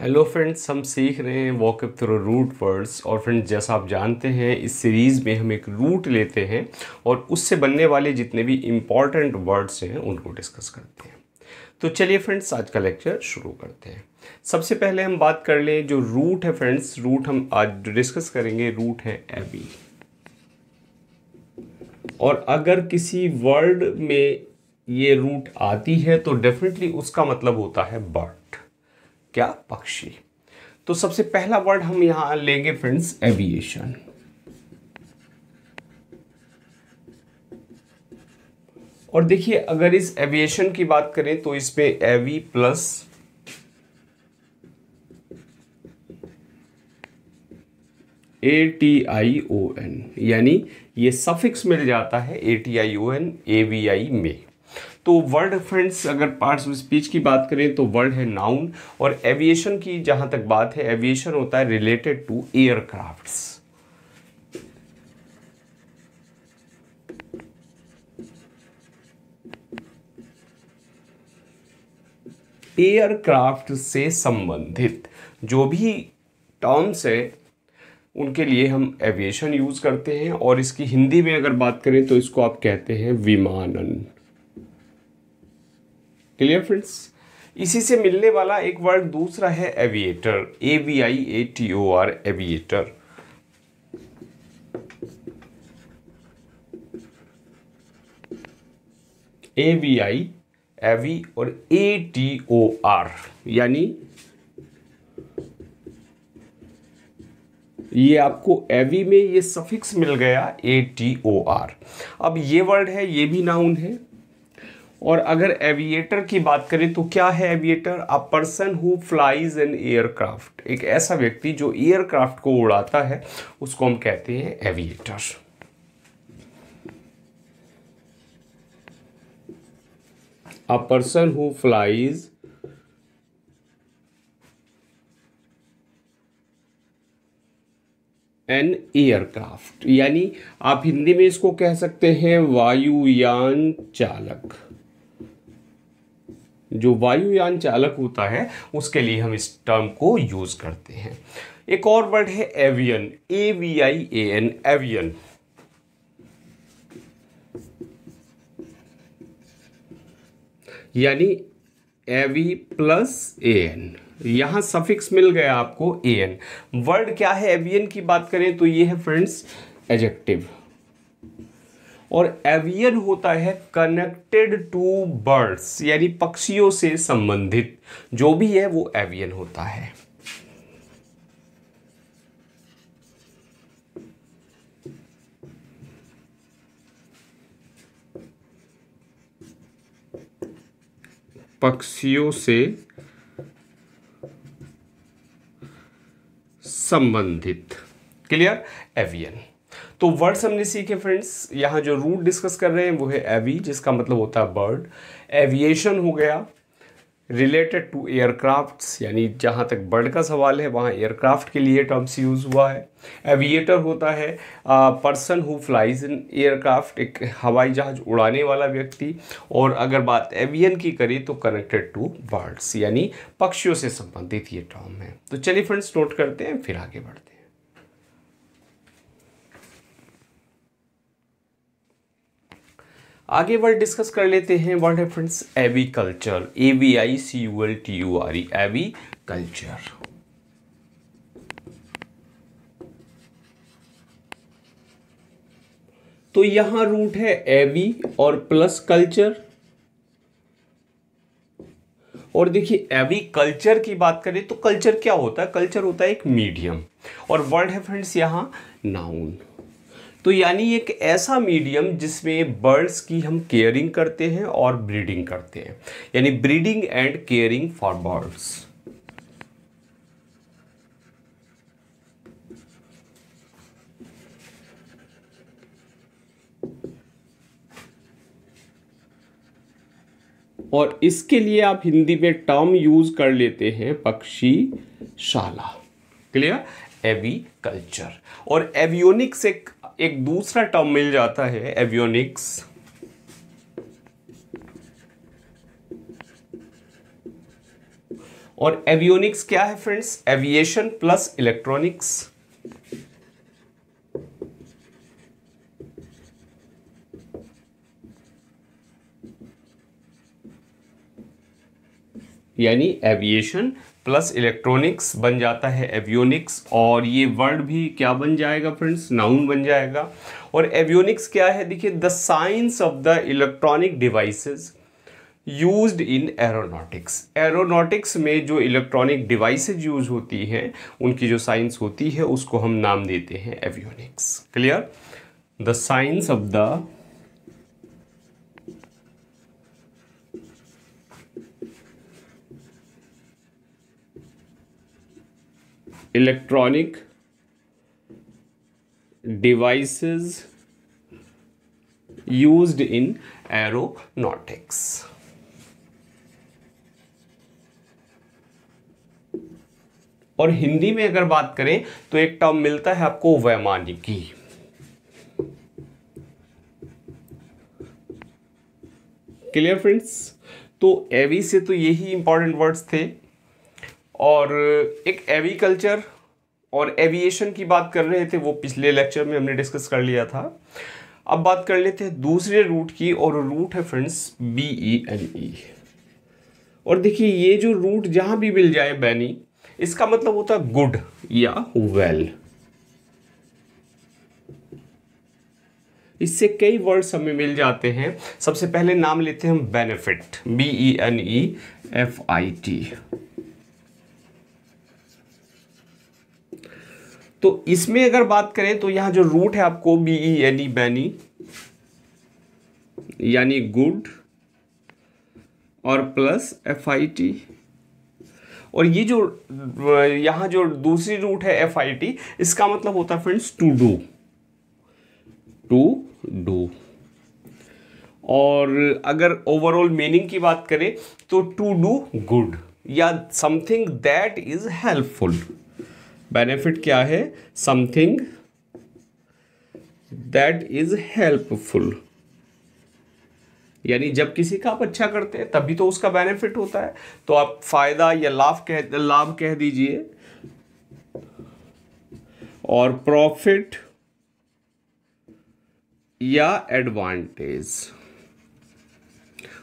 Hello friends हम सीख रहे हैं वॉकअप थ्रू रूट वर्ड्स और फ्रेंड्स जैसा आप जानते हैं इस सीरीज़ में हम एक रूट लेते हैं और उससे बनने वाले जितने भी इम्पॉर्टेंट वर्ड्स हैं उनको डिस्कस करते हैं तो चलिए फ्रेंड्स आज का लेक्चर शुरू करते हैं सबसे पहले हम बात कर लें जो रूट है फ्रेंड्स रूट हम आज डिस्कस करेंगे रूट है एबी और अगर किसी वर्ड में ये रूट आती है तो डेफिनेटली उसका मतलब होता है बर्ड क्या पक्षी तो सबसे पहला वर्ड हम यहां लेंगे फ्रेंड्स एविएशन और देखिए अगर इस एविएशन की बात करें तो इस पे avi plus A T I O N यानी ये सफिक्स मिल जाता है A T I O N A V I में तो वर्ड फ्रेंड्स अगर पार्ट्स ऑफ स्पीच की बात करें तो वर्ड है नाउन और एविएशन की जहां तक बात है एविएशन होता है रिलेटेड टू एयरक्राफ्ट्स एयरक्राफ्ट से संबंधित जो भी टर्म्स है उनके लिए हम एविएशन यूज़ करते हैं और इसकी हिंदी में अगर बात करें तो इसको आप कहते हैं विमानन क्लियर फ्रेंड्स इसी से मिलने वाला एक वर्ड दूसरा है aviator A V I A T O R aviator A V I avi और ए टी ओ आर यानी ये आपको एवी में ये सफिक्स मिल गया ए टी ओ आर अब ये वर्ड है ये भी नाउन है और अगर एविएटर की बात करें तो क्या है aviator a person who flies an aircraft एक ऐसा व्यक्ति जो एयरक्राफ्ट को उड़ाता है उसको हम कहते हैं aviator a person who flies an aircraft यानी आप हिंदी में इसको कह सकते हैं वायुयान चालक जो वायुयान चालक होता है उसके लिए हम इस टर्म को यूज़ करते हैं एक और वर्ड है avian A V I A N avian यानी एवी प्लस ए एन यहां सफिक्स मिल गया आपको ए एन वर्ड क्या है एवियन की बात करें तो ये है फ्रेंड्स एजेक्टिव और एवियन होता है कनेक्टेड टू बर्ड्स यानी पक्षियों से संबंधित जो भी है वो एवियन होता है पक्षियों से संबंधित क्लियर एवियन तो वर्ड्स हमने सीखे फ्रेंड्स यहाँ जो रूट डिस्कस कर रहे हैं वो है एवी जिसका मतलब होता है बर्ड एविएशन हो गया रिलेटेड टू एयरक्राफ्ट्स यानी जहाँ तक बर्ड का सवाल है वहाँ एयरक्राफ्ट के लिए टर्म्स यूज़ हुआ है एविएटर होता है person who flies in aircraft एक हवाई जहाज उड़ाने वाला व्यक्ति और अगर बात एवियन की करें तो कनेक्टेड टू बर्ड्स यानी पक्षियों से संबंधित ये टर्म है तो चलिए फ्रेंड्स नोट करते हैं फिर आगे बढ़ते हैं आगे वर्ड डिस्कस कर लेते हैं वर्ड e. तो है friends aviculture A V I C U L T U R E aviculture तो यहां रूट है एवी और प्लस कल्चर और देखिए एवी कल्चर की बात करें तो कल्चर क्या होता है कल्चर होता है एक मीडियम और वर्ड है फ्रेंड्स यहां नाउन तो यानी एक ऐसा मीडियम जिसमें बर्ड्स की हम केयरिंग करते हैं और ब्रीडिंग करते हैं यानी breeding and caring for birds और इसके लिए आप हिंदी में टर्म यूज कर लेते हैं पक्षी शाला क्लियर एवी कल्चर और एवियोनिक्स एक एक दूसरा टर्म मिल जाता है एवियोनिक्स और एवियोनिक्स क्या है फ्रेंड्स एविएशन प्लस इलेक्ट्रॉनिक्स यानी एविएशन प्लस इलेक्ट्रॉनिक्स बन जाता है एवियोनिक्स और ये वर्ड भी क्या बन जाएगा फ्रेंड्स नाउन बन जाएगा और एवियोनिक्स क्या है देखिए the science of the electronic devices used in aeronautics aeronautics में जो इलेक्ट्रॉनिक डिवाइसेज यूज होती हैं उनकी जो साइंस होती है उसको हम नाम देते हैं avionics clear the science of the electronic devices used in aeronautics और हिंदी में अगर बात करें तो एक टर्म मिलता है आपको वैमानिकी क्लियर फ्रेंड्स तो एवी से तो यही इंपॉर्टेंट वर्ड्स थे और एक एवीकल्चर और एविएशन की बात कर रहे थे वो पिछले लेक्चर में हमने डिस्कस कर लिया था अब बात कर लेते हैं दूसरे रूट की और रूट है friends B E N E और देखिए ये जो रूट जहाँ भी मिल जाए बैनी इसका मतलब होता है गुड या वेल well. इससे कई वर्ड्स हमें मिल जाते हैं सबसे पहले नाम लेते हैं हम benefit B E N E F I T तो इसमें अगर बात करें तो यहां जो रूट है आपको बी ई बैनी यानी गुड और प्लस एफ आई टी और ये जो यहां जो दूसरी रूट है एफ आई टी इसका मतलब होता है friends to do to do और अगर ओवरऑल मीनिंग की बात करें तो टू डू गुड या something that is helpful benefit क्या है समथिंग दैट इज हेल्पफुल यानी जब किसी का आप अच्छा करते हैं तभी तो उसका बेनिफिट होता है तो आप फायदा या लाभ कह लाभ कह दीजिए और प्रॉफिट या एडवांटेज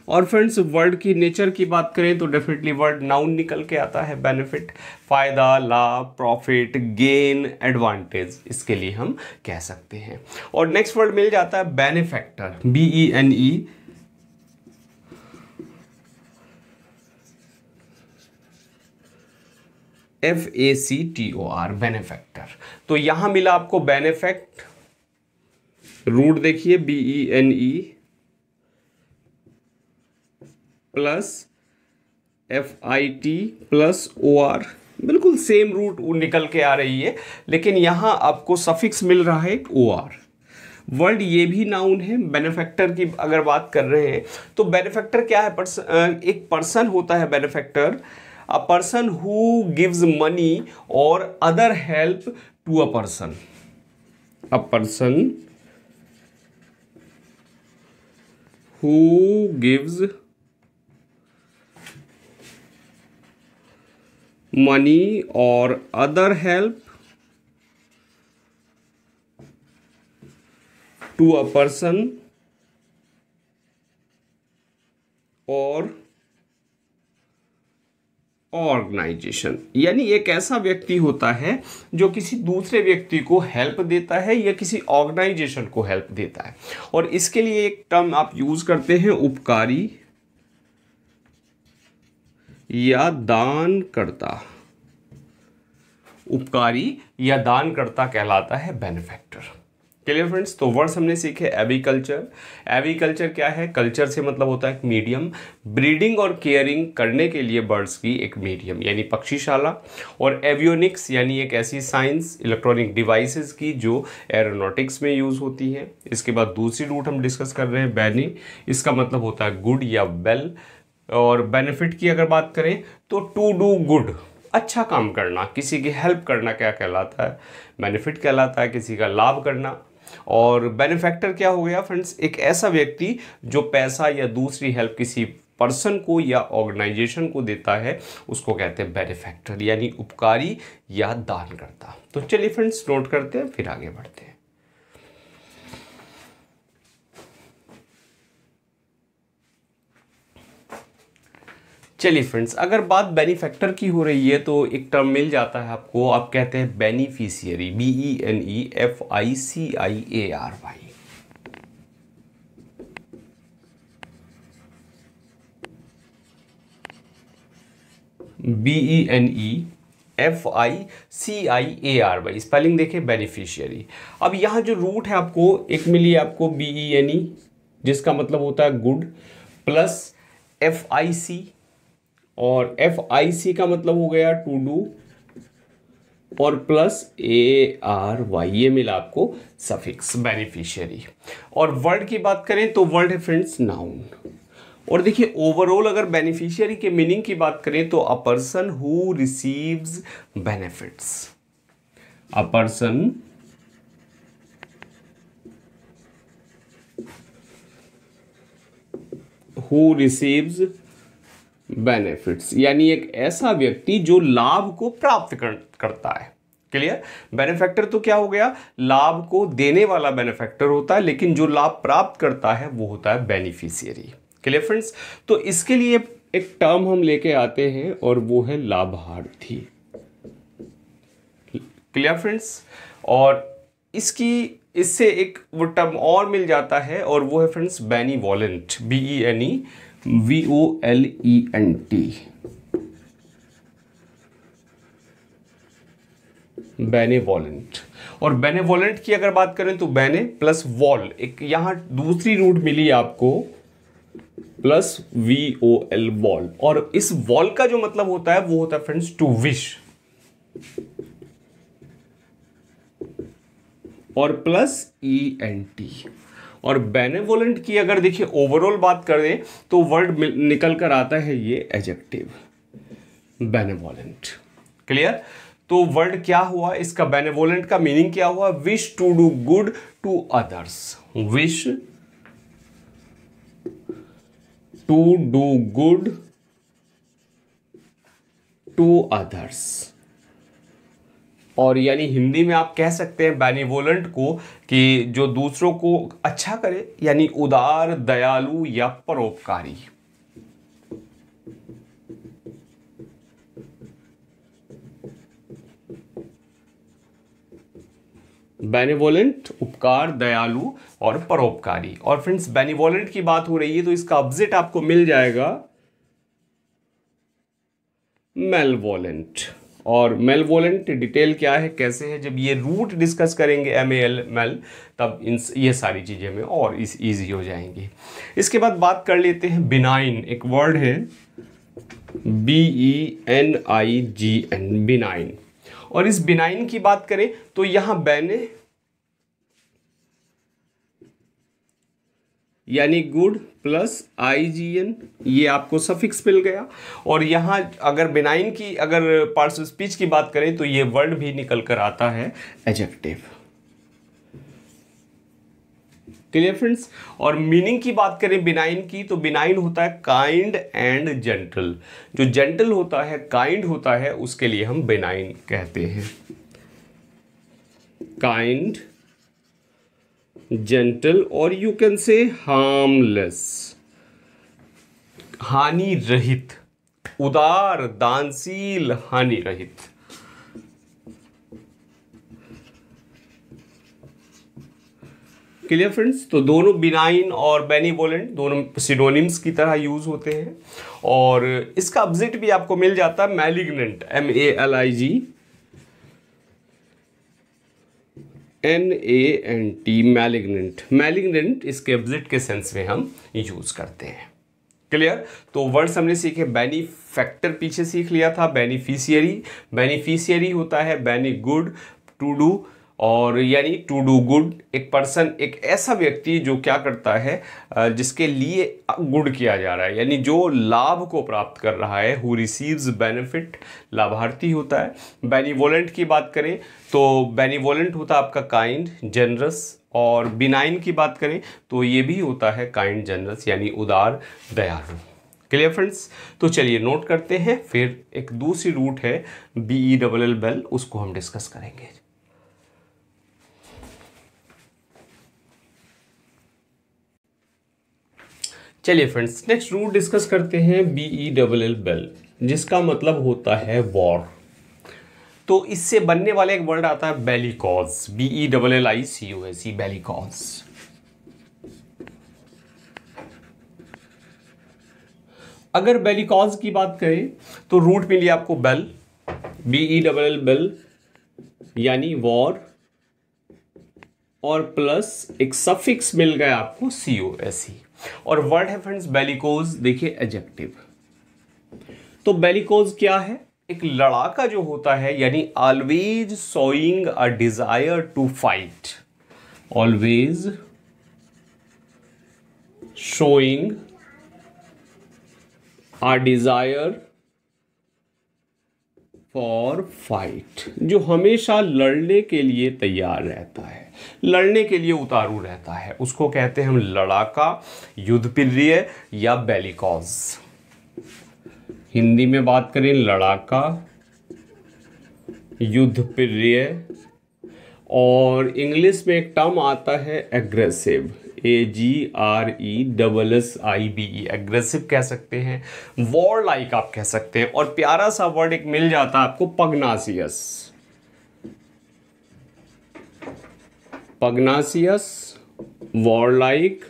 और फ्रेंड्स वर्ड की नेचर की बात करें तो डेफिनेटली वर्ड नाउन निकल के आता है बेनिफिट फ़ायदा लाभ प्रॉफिट गेन एडवांटेज इसके लिए हम कह सकते हैं और नेक्स्ट वर्ड मिल जाता है benefactor B E N E F A C T O R benefactor तो यहां मिला आपको बेनिफेक्ट रूट देखिए B E N E plus F I T plus O R बिल्कुल सेम रूट निकल के आ रही है लेकिन यहाँ आपको सफिक्स मिल रहा है ओ आर वर्ड ये भी नाउन है बेनिफैक्टर की अगर बात कर रहे हैं तो बेनिफैक्टर क्या है पर्स, एक पर्सन होता है benefactor a person who gives money और other help to a person a person who gives money और other help to a person और ऑर्गेनाइजेशन यानी एक ऐसा व्यक्ति होता है जो किसी दूसरे व्यक्ति को हेल्प देता है या किसी ऑर्गेनाइजेशन को हेल्प देता है और इसके लिए एक टर्म आप यूज़ करते हैं उपकारी या दान करता उपकारी या दान करता कहलाता है बेनिफेक्टर क्लियर फ्रेंड्स तो वर्ड्स हमने सीखे एविकल्चर एविकल्चर क्या है कल्चर से मतलब होता है एक मीडियम ब्रीडिंग और केयरिंग करने के लिए बर्ड्स की एक मीडियम यानी पक्षीशाला और एवियोनिक्स यानी एक ऐसी साइंस इलेक्ट्रॉनिक डिवाइसेस की जो एरोनॉटिक्स में यूज़ होती है इसके बाद दूसरी रूट हम डिस्कस कर रहे हैं बैनी इसका मतलब होता है गुड या वेल well, और बेनिफिट की अगर बात करें तो टू डू गुड अच्छा काम करना किसी की हेल्प करना क्या कहलाता है बेनिफिट कहलाता है किसी का लाभ करना और बेनिफैक्टर क्या हो गया फ्रेंड्स एक ऐसा व्यक्ति जो पैसा या दूसरी हेल्प किसी पर्सन को या ऑर्गेनाइजेशन को देता है उसको कहते हैं बेनिफैक्टर यानी उपकारी या दान करता तो चलिए फ्रेंड्स नोट करते हैं फिर आगे बढ़ते हैं चलिए फ्रेंड्स अगर बात बेनिफैक्टर की हो रही है तो एक टर्म मिल जाता है आपको आप कहते हैं beneficiary B E N E F I C I A R Y B E N E F I C I A R Y spelling देखे बेनिफिशियरी अब यहाँ जो रूट है आपको एक मिली आपको बी ई एन ई जिसका मतलब होता है good plus F I C और एफ आई सी का मतलब हो गया टू डू और प्लस ए आर वाई ये मिला आपको सफिक्स बेनिफिशियरी और वर्ड की बात करें तो वर्ड है फ्रेंड्स नाउन और देखिए ओवरऑल अगर बेनिफिशियरी के मीनिंग की बात करें तो a person who receives benefits a person who receives benefits यानी एक ऐसा व्यक्ति जो लाभ को प्राप्त कर, करता है क्लियर बेनिफैक्टर तो क्या हो गया लाभ को देने वाला बेनिफैक्टर होता है लेकिन जो लाभ प्राप्त करता है वो होता है बेनिफिशियरी क्लियर फ्रेंड्स तो इसके लिए एक टर्म हम लेके आते हैं और वो है लाभार्थी क्लियर फ्रेंड्स और इसकी इससे एक वो टर्म और मिल जाता है और वो है friends benevolent B E N E V O L E N T benevolent और बेनेवॉलेंट की अगर बात करें तो बेने प्लस वॉल एक यहां दूसरी रूट मिली आपको plus V O L vol और इस वॉल का जो मतलब होता है वो होता है फ्रेंड्स टू विश और प्लस ई एन टी और बेनेवोलेंट की अगर देखिए ओवरऑल बात करें तो वर्ड निकल कर आता है ये एजेक्टिव बेनेवोलेंट क्लियर तो वर्ड क्या हुआ इसका बेनेवोलेंट का मीनिंग क्या हुआ wish to do good to others wish to do good to others और यानी हिंदी में आप कह सकते हैं बेनिवोलेंट को कि जो दूसरों को अच्छा करे यानी उदार दयालु या परोपकारी बेनिवोलेंट उपकार दयालु और परोपकारी और फ्रेंड्स बेनिवोलेंट की बात हो रही है तो इसका अपजिट आपको मिल जाएगा मेलवोलेंट और मेलवोलेंट डिटेल क्या है कैसे है जब ये रूट डिस्कस करेंगे एम ए एल मेल तब इन ये सारी चीज़ें में और इस ईजी हो जाएंगी इसके बाद बात कर लेते हैं बिनाइन एक वर्ड है B E N I G N benign और इस बिनाइन की बात करें तो यहाँ बैने यानी good plus I G N ये आपको सफिक्स मिल गया और यहाँ अगर बेनाइन की अगर पार्ट्स ऑफ स्पीच की बात करें तो ये वर्ड भी निकल कर आता है एजेक्टिव क्लियर फ्रेंड्स और मीनिंग की बात करें बिनाइन की तो बिनाइन होता है काइंड एंड जेंटल जो जेंटल होता है काइंड होता है उसके लिए हम बिनाइन कहते हैं काइंड जेंटल और यू कैन से हार्मलेस हानि रहित उदार दानशील हानि रहित क्लियर फ्रेंड्स तो दोनों बिनाइन और बेनिवोलेंट दोनों सिडोनिम्स की तरह यूज होते हैं और इसका ऑब्जेक्ट भी आपको मिल जाता है malignant M A L I G N A N T malignant malignant इसके ब्लिट के सेंस में हम यूज़ करते हैं क्लियर तो वर्ड्स हमने सीखे बेनिफैक्टर पीछे सीख लिया था बेनिफिशियरी बेनिफिशियरी होता है बेनी गुड टू डू और यानी टू डू गुड एक पर्सन एक ऐसा व्यक्ति जो क्या करता है जिसके लिए गुड किया जा रहा है यानी जो लाभ को प्राप्त कर रहा है हु रिसीव्स बेनिफिट लाभार्थी होता है बेनिवोलेंट की बात करें तो बेनिवोलेंट होता है आपका काइंड जनरस और बिनाइन की बात करें तो ये भी होता है काइंड जनरस यानी उदार दयालु क्लियर फ्रेंड्स तो चलिए नोट करते हैं फिर एक दूसरी रूट है B E double L bel उसको हम डिस्कस करेंगे चलिए फ्रेंड्स नेक्स्ट रूट डिस्कस करते हैं B E double L bel जिसका मतलब होता है वॉर तो इससे बनने वाला एक वर्ड आता है bellicose B E double L I C U S E bellicose अगर बेलिकॉज की बात करें तो रूट मिली आपको bel B E double L bel यानी वॉर और प्लस एक सफिक्स मिल गया आपको सी ओ एस ई और वर्ड है फ्रेंड्स बेलिकोज देखिए एजेक्टिव तो बेलिकोज क्या है एक लड़ाका जो होता है यानी always showing a desire to fight always showing a desire for fight जो हमेशा लड़ने के लिए तैयार रहता है लड़ने के लिए उतारू रहता है उसको कहते हैं हम लड़ाका युद्ध प्रिय या बेलिकॉज हिंदी में बात करें लड़ाका युद्ध प्रिय और इंग्लिश में एक टर्म आता है aggressive A G R E double S I B E aggressive कह सकते हैं वॉर लाइक आप कह सकते हैं और प्यारा सा वर्ड एक मिल जाता है आपको पगनासियस पगनासियस वॉरलाइक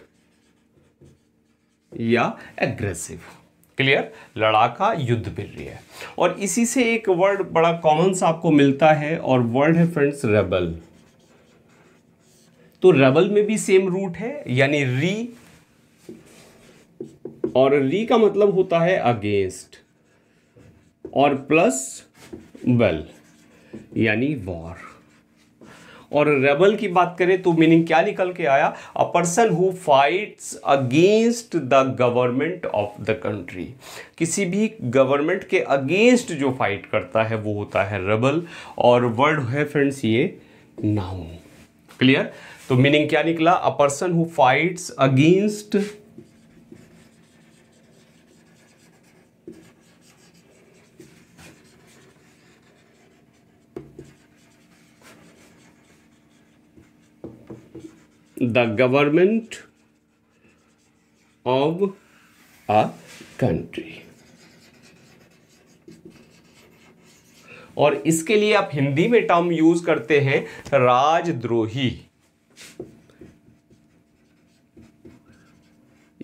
या एग्रेसिव क्लियर लड़ाका युद्ध प्रिय है और इसी से एक वर्ड बड़ा कॉमन सा आपको मिलता है और वर्ड है फ्रेंड्स रेबल तो रेबल में भी सेम रूट है यानी री और री का मतलब होता है अगेंस्ट और प्लस वेल यानी वॉर और रेबल की बात करें तो मीनिंग क्या निकल के आया a person who fights against the government of the country किसी भी गवर्नमेंट के अगेंस्ट जो फाइट करता है वो होता है रेबल और वर्ड है फ्रेंड्स ये नाउन क्लियर तो मीनिंग क्या निकला a person who fights against the government of a country और इसके लिए आप हिंदी में टर्म यूज करते हैं राजद्रोही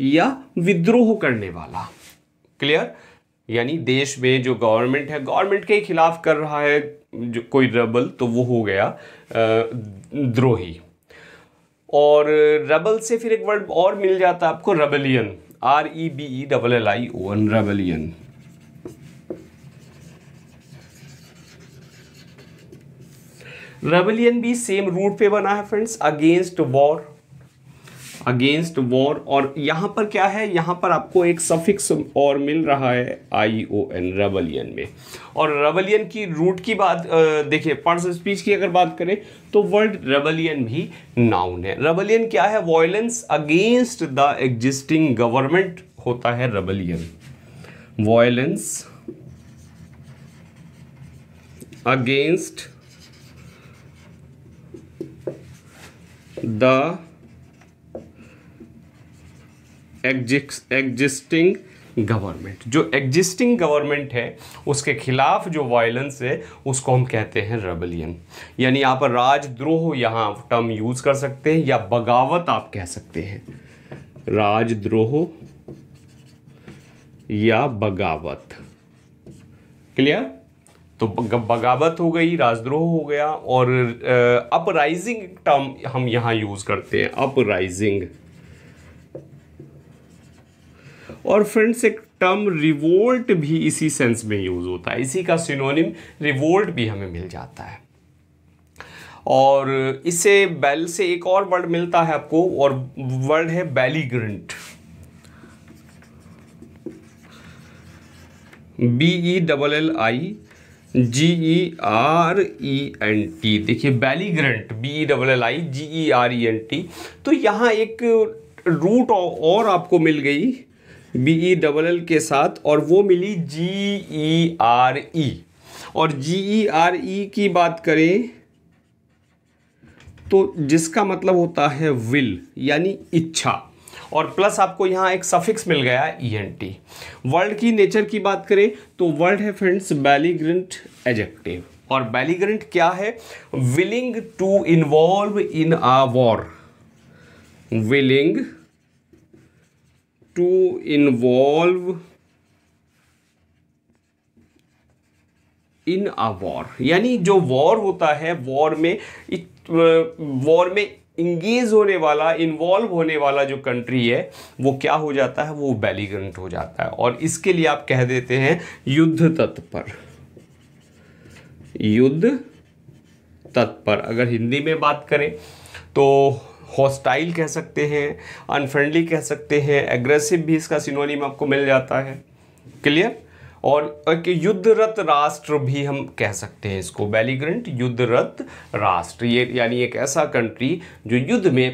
या विद्रोह करने वाला क्लियर यानी देश में जो गवर्नमेंट है गवर्नमेंट के खिलाफ कर रहा है जो कोई रबल तो वो हो गया द्रोही और रबल से फिर एक वर्ड और मिल जाता है आपको rebellion R E B E double L I O N rebellion rebellion भी सेम रूट पे बना है friends against war against war और यहाँ पर क्या है यहाँ पर आपको एक सफिक्स और मिल रहा है आई ओ एन रवलियन में और रवलियन की रूट की बात देखिए पर्स स्पीच की अगर बात करें तो वर्ड रवलियन भी नाउन है रवलियन क्या है violence against the existing government होता है rebellion violence against the existing government जो एग्जिस्टिंग गवर्नमेंट है उसके खिलाफ जो वायलेंस है उसको हम कहते हैं रेबलियन यानी आप राजद्रोह यहाँ टर्म यूज़ कर सकते हैं या बगावत आप कह सकते हैं राजद्रोह या बगावत क्लियर तो बगावत हो गई राजद्रोह हो गया और अपराइजिंग टर्म हम यहाँ यूज़ करते हैं अपराइजिंग और फ्रेंड्स एक टर्म रिवोल्ट भी इसी सेंस में यूज़ होता है इसी का सिनोनिम रिवोल्ट भी हमें मिल जाता है और इससे बैल से एक और वर्ड मिलता है आपको और वर्ड है belligerent B E double L I G E R E N T देखिए belligerent B E double L I G E R E N T तो यहाँ एक रूट और आपको मिल गई बी ई डबल एल के साथ और वो मिली जी ई आर ई और जी ई आर ई की बात करें तो जिसका मतलब होता है विल यानी इच्छा और प्लस आपको यहाँ एक सफिक्स मिल गया ई एन टी वर्ल्ड की नेचर की बात करें तो वर्ल्ड है फ्रेंड्स बैलीग्रंट एजेक्टिव और बैलीग्रंट क्या है willing to involve in a war willing to involve in a war यानी जो वॉर होता है वॉर में वॉर में इंगेज होने वाला इन्वॉल्व होने वाला जो कंट्री है वो क्या हो जाता है वो बैलीगेंट हो जाता है और इसके लिए आप कह देते हैं युद्ध तत्पर युद्ध तत्पर अगर हिंदी में बात करें तो हॉस्टाइल कह सकते हैं अनफ्रेंडली कह सकते हैं एग्रेसिव भी इसका सिनोनिम आपको मिल जाता है क्लियर और एक युद्धरत राष्ट्र भी हम कह सकते हैं इसको बैलीग्रेंट युद्धरत राष्ट्र ये यानी एक ऐसा कंट्री जो युद्ध में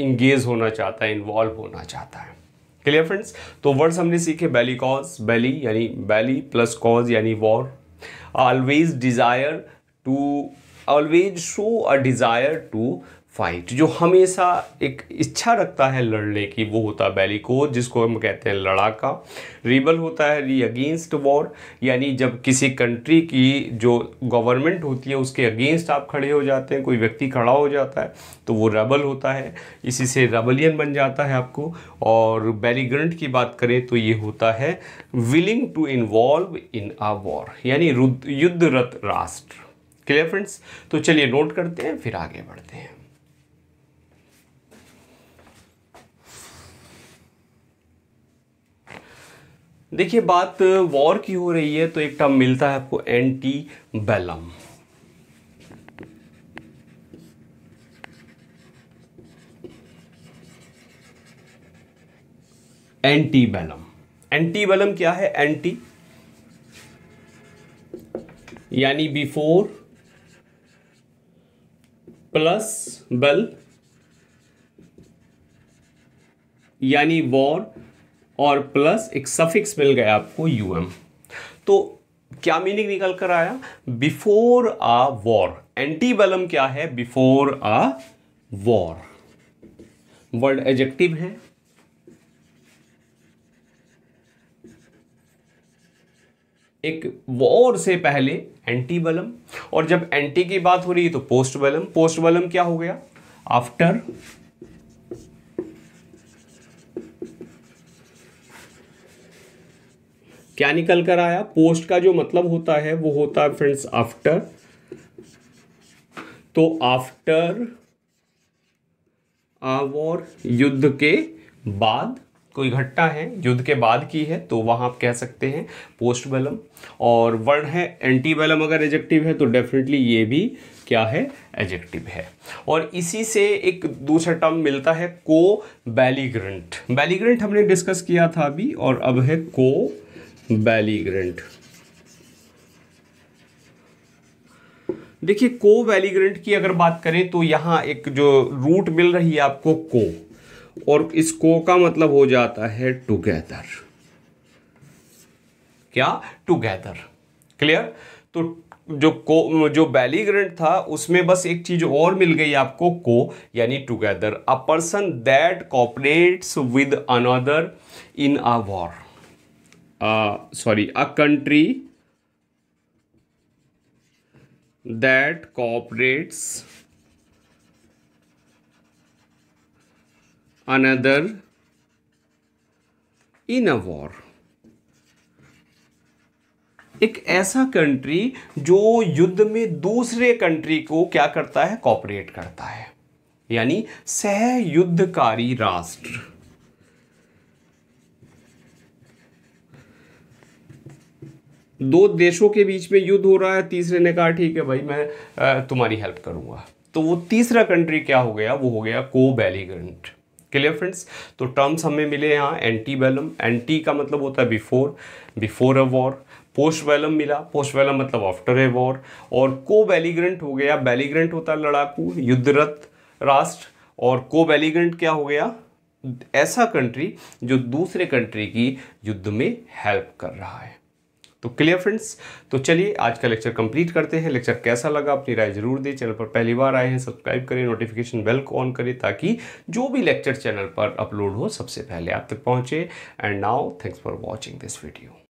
इंगेज होना चाहता है इन्वॉल्व होना चाहता है क्लियर फ्रेंड्स तो वर्ड्स हमने सीखे बैली कॉज बैली यानी बैली प्लस कॉज यानी war always desire to always show a desire to fight जो हमेशा एक इच्छा रखता है लड़ने की वो होता है बैलिकोज जिसको हम कहते हैं लड़ाका रिबल होता है री अगेंस्ट वॉर यानी जब किसी कंट्री की जो गवर्नमेंट होती है उसके अगेंस्ट आप खड़े हो जाते हैं कोई व्यक्ति खड़ा हो जाता है तो वो रबल होता है इसी से रबलियन बन जाता है आपको और बेलीग्रंट की बात करें तो ये होता है willing to involve in a war यानी युद्धरत राष्ट्र क्लियर फ्रेंड्स तो चलिए नोट करते हैं फिर आगे बढ़ते हैं देखिए बात वॉर की हो रही है तो एक टर्म मिलता है आपको antebellum antebellum antebellum क्या है एंटी यानी बिफोर प्लस बल यानी वॉर और प्लस एक सफिक्स मिल गया आपको यू एम तो क्या मीनिंग निकल कर आया बिफोर अ वॉर एंटीबलम क्या है before a war word adjective है एक वॉर से पहले एंटी बलम और जब एंटी की बात हो रही है तो पोस्ट बलम पोस्ट बलम क्या हो गया आफ्टर क्या निकल कर आया पोस्ट का जो मतलब होता है वो होता है फ्रेंड्स आफ्टर तो आफ्टर आवर युद्ध के बाद कोई घटना है युद्ध के बाद की है तो वहां आप कह सकते हैं पोस्ट बैलम और वर्ड है एंटी बैलम अगर एजेक्टिव है तो डेफिनेटली ये भी क्या है एजेक्टिव है और इसी से एक दूसरा टर्म मिलता है को बैलीग्रंट बैलीग्रेंट हमने डिस्कस किया था अभी और अब है को बैलीग्रेंट देखिए को वैलीग्रेंट की अगर बात करें तो यहां एक जो रूट मिल रही है आपको को और इस को का मतलब हो जाता है टुगेदर क्या टुगेदर क्लियर तो जो को जो बैलीग्रेंट था उसमें बस एक चीज और मिल गई आपको को यानी together a person that cooperates with another in a war sorry a country that cooperates another in a war एक ऐसा कंट्री जो युद्ध में दूसरे कंट्री को क्या करता है कॉपरेट करता है यानी सहयुद्धकारी राष्ट्र दो देशों के बीच में युद्ध हो रहा है तीसरे ने कहा ठीक है भाई मैं तुम्हारी हेल्प करूँगा तो वो तीसरा कंट्री क्या हो गया वो हो गया को बैलीगेंट क्लियर फ्रेंड्स तो टर्म्स हमें मिले यहाँ एंटी बैलम एंटी का मतलब होता है बिफोर बिफोर अ वॉर पोस्ट वैलम मिला पोस्ट वैलम मतलब आफ्टर ए वॉर और को बैलीग्रेंट हो गया बैलीग्रेंट होता है लड़ाकू युद्धरत राष्ट्र और को बैलीग्रेंट क्या हो गया ऐसा कंट्री जो दूसरे कंट्री की युद्ध में हेल्प कर रहा है तो क्लियर फ्रेंड्स तो चलिए आज का लेक्चर कंप्लीट करते हैं लेक्चर कैसा लगा अपनी राय जरूर दें चैनल पर पहली बार आए हैं सब्सक्राइब करें नोटिफिकेशन बेल को ऑन करें ताकि जो भी लेक्चर चैनल पर अपलोड हो सबसे पहले आप तक पहुंचे and now thanks for watching this video